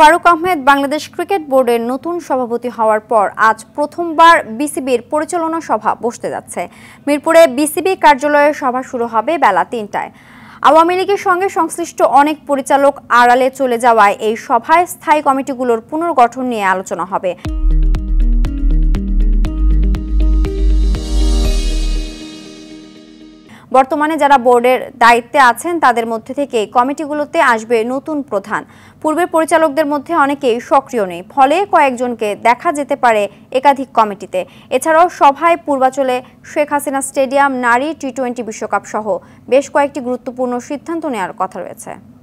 Faruk Ahmed Bangladesh cricket বোর্ডের নতুন সভাপতি হওয়ার পর আজ প্রথমবার বিসিবির পরিচালনা সভা বসতে যাচ্ছে মিরপুরে বিসিবি কার্যালয়ের সভা শুরু হবে বেলা তিনটায় আওয়ামী লীগের সঙ্গে সংশ্লিষ্ট অনেক পরিচালক আড়ালে চলে যাওয়ায় এই সভায় স্থায়ী কমিটিগুলোর পুনর্গঠন নিয়ে আলোচনা হবে বর্তমানে যারা বোর্ডের দায়িত্বে আছেন তাদের মধ্যে থেকে কমিটিগুলোতে আসবে নতুন প্রধান পূর্বের পরিচালকদের মধ্যে অনেকেই সক্রিয় নেই ফলে কয়েকজনকে দেখা যেতে পারে একাধিক কমিটিতে এছাড়াও সভায় পূর্বাচলে শেখ হাসিনা স্টেডিয়াম নারী টি টোয়েন্টি বিশ্বকাপ সহ বেশ কয়েকটি গুরুত্বপূর্ণ সিদ্ধান্ত নেওয়ার কথা রয়েছে